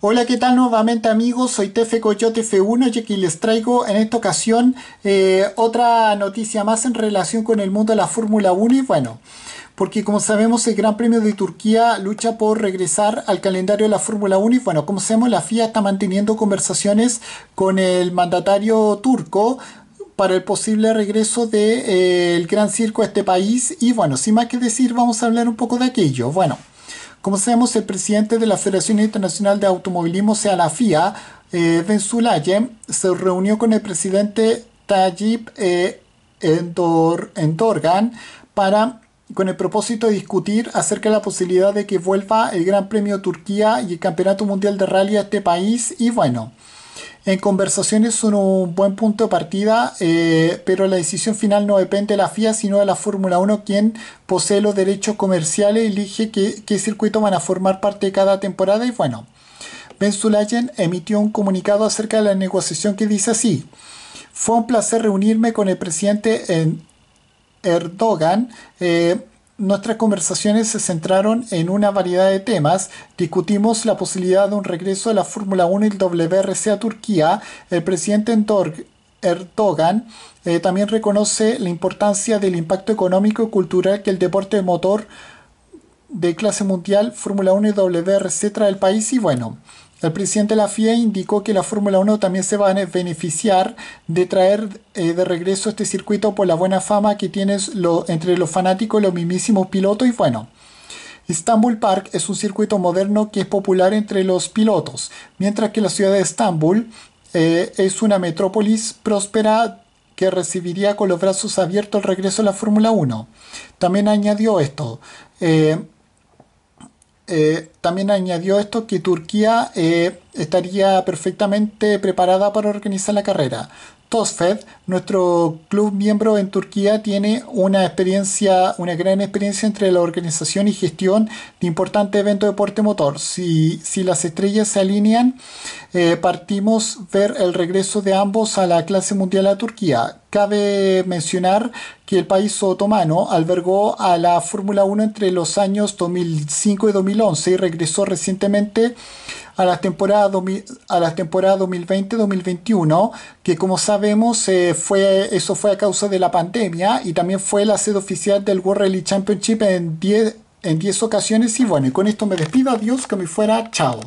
Hola, ¿qué tal nuevamente amigos? Soy TF Coyote F1 y aquí les traigo en esta ocasión eh, otra noticia más en relación con el mundo de la Fórmula 1 y bueno, porque como sabemos el Gran Premio de Turquía lucha por regresar al calendario de la Fórmula 1 y bueno, como sabemos la FIA está manteniendo conversaciones con el mandatario turco para el posible regreso del de, eh, Gran Circo a este país y bueno, sin más que decir vamos a hablar un poco de aquello. Bueno. Como sabemos, el presidente de la Federación Internacional de Automovilismo, o sea, la FIA, eh, ben se reunió con el presidente Tayyip eh, Endorgan para con el propósito de discutir acerca de la posibilidad de que vuelva el Gran Premio Turquía y el Campeonato Mundial de Rally a este país y bueno, en conversaciones son un buen punto de partida, eh, pero la decisión final no depende de la FIA, sino de la Fórmula 1, quien posee los derechos comerciales elige qué, circuito van a formar parte de cada temporada. Y bueno, Ben Sulayen emitió un comunicado acerca de la negociación que dice así. Fue un placer reunirme con el presidente Erdogan. Eh, Nuestras conversaciones se centraron en una variedad de temas. Discutimos la posibilidad de un regreso de la Fórmula 1 y el WRC a Turquía. El presidente Erdogan eh, también reconoce la importancia del impacto económico y cultural que el deporte motor de clase mundial Fórmula 1 y WRC trae al país. Y bueno, el presidente de la FIA indicó que la Fórmula 1 también se va a beneficiar de traer eh, de regreso este circuito por la buena fama que tiene entre los fanáticos, los mismísimos pilotos y bueno. Istanbul Park es un circuito moderno que es popular entre los pilotos, mientras que la ciudad de Estambul eh, es una metrópolis próspera que recibiría con los brazos abiertos el regreso a la Fórmula 1. También añadió esto. Eh, también añadió esto que Turquía eh, estaría perfectamente preparada para organizar la carrera. Tosfed, nuestro club miembro en Turquía, tiene una experiencia, una gran experiencia entre la organización y gestión de importantes eventos de deporte motor. Si, las estrellas se alinean, eh, partimos ver el regreso de ambos a la clase mundial a Turquía. Cabe mencionar que el país otomano albergó a la Fórmula 1 entre los años 2005 y 2011 regresó recientemente a la temporada a la 2020-2021, que como sabemos eh, fue eso fue a causa de la pandemia y también fue la sede oficial del World Rally Championship en 10 en ocasiones y bueno, y con esto me despido, adiós, que me fuera, chao.